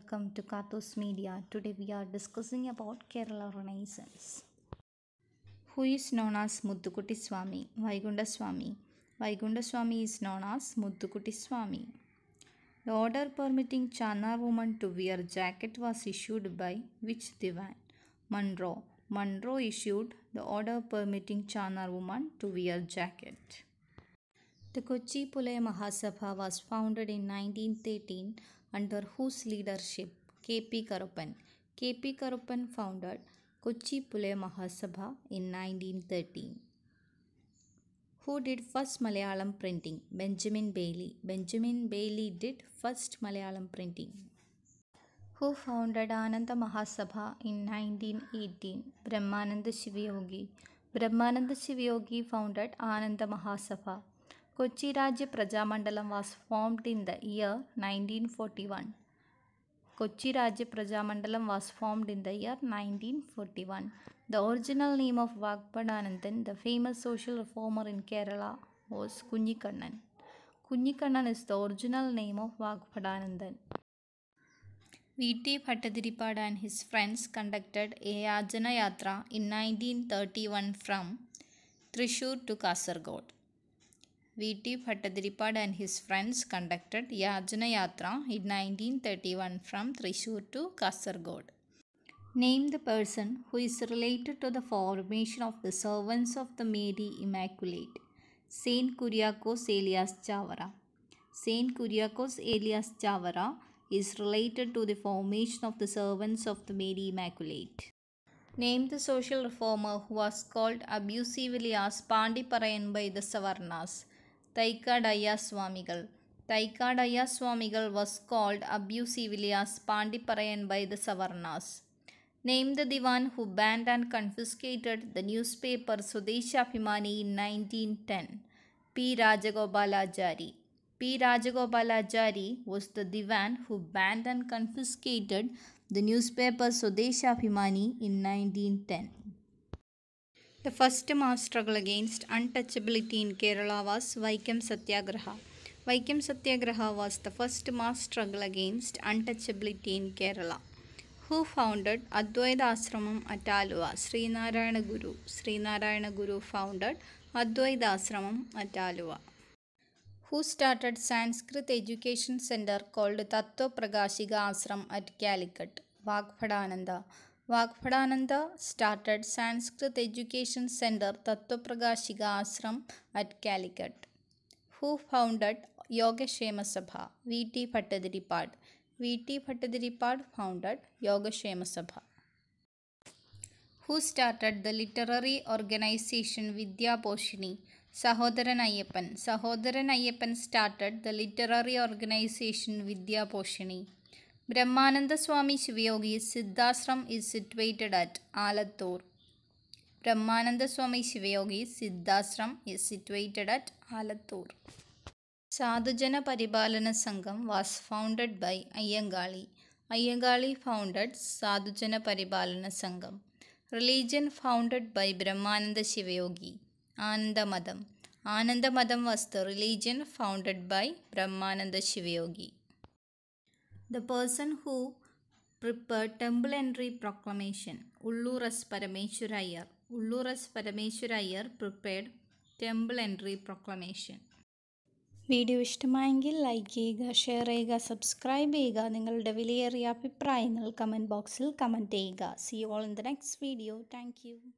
welcome to Kathos Media. Today we are discussing about Kerala Renaissance. Who is known as Muddukuti Swami? Vaigunda Swami. Vaigunda Swami is known as Muddukuti Swami. The order permitting Channar woman to wear jacket was issued by which divine? Monroe. Monroe issued the order permitting Channar woman to wear jacket. The Kochi Pule Mahasabha was founded in 1913 under whose leadership K.P. Karuppan. K.P. Karuppan founded Kochi Pule Mahasabha in 1913. Who did first Malayalam printing? Benjamin Bailey. Benjamin Bailey did first Malayalam printing. Who founded Ananda Mahasabha in 1918? Brahmananda Shivayogi. Brahmananda Shivayogi founded Ananda Mahasabha. Kochi Rajya Prajamandalam was formed in the year 1941. Kochi Rajya Prajamandalam was formed in the year 1941. The original name of Vagpadanandan, the famous social reformer in Kerala, was Kunyikannan. Kunyikannan is the original name of Vagpadanandan. V.T. Bhattadiripada and his friends conducted a Yatra in 1931 from Trishur to Kasargod. V.T. Bhattadiripad and his friends conducted Yajna Yatra in 1931 from Thrissur to Kasargod. Name the person who is related to the formation of the servants of the Mary Immaculate. Saint Kuriakos alias Chavara. Saint Kuriakos alias Chavara is related to the formation of the servants of the Mary Immaculate. Name the social reformer who was called abusively as Pandiparayan by the Savarnas. Taikadaya Swamigal. Taikadaya Swamigal was called abusively as Pandiparayan by the Savarnas. Named the Divan who banned and confiscated the newspaper Sudeshabhimani in 1910, P. Rajagopalachari. P. Rajagopalachari was the Divan who banned and confiscated the newspaper Sudeshabhimani in 1910. The first mass struggle against untouchability in Kerala was Vaikam Satyagraha. Vaikam Satyagraha was the first mass struggle against untouchability in Kerala. Who founded Advaita Ashramam at Alua? Narayana Guru. Sri Narayana Guru founded Advaita Ashramam at Alua. Who started Sanskrit education center called Tattva Prakashika Ashram at Calicut? Vagphadananda. Vagphadananda started Sanskrit Education Center Tattvapragashika Ashram at Calicut, who founded Yogashema Sabha, V.T. Bhattadiripad. V.T. Bhattadiripad founded Yogashema Sabha, who started the literary organization Vidya Poshini, സഹോദരൻ Sahodaran സഹോദരൻ started the literary organization Vidya Poshini. Brahmananda Swami Shivayogi Siddhasram is situated at Alathur. Brahmananda Swami Shivayogi Siddhasram is situated at Alathur. Sadhujana Paribalana Sangam was founded by Ayangali. Ayangali founded Sadhujana Paribalana Sangam. Religion founded by Brahmananda Shivayogi. Ananda Madam. Ananda Madam was the religion founded by Brahmananda Shivayogi. The person who prepared temple entry proclamation Ulloor S Parameswara Iyer Ulloor S Parameswara Iyer prepared temple entry proclamation video ഇഷ്ടമായെങ്കിൽ like ചെയ്യുക share ചെയ്യുക subscribe ചെയ്യുക നിങ്ങളുടെ വിലയേറിയ അഭിപ്രായങ്ങൾ comment ബോക്സിൽ comment ചെയ്യുക see all in the next video thank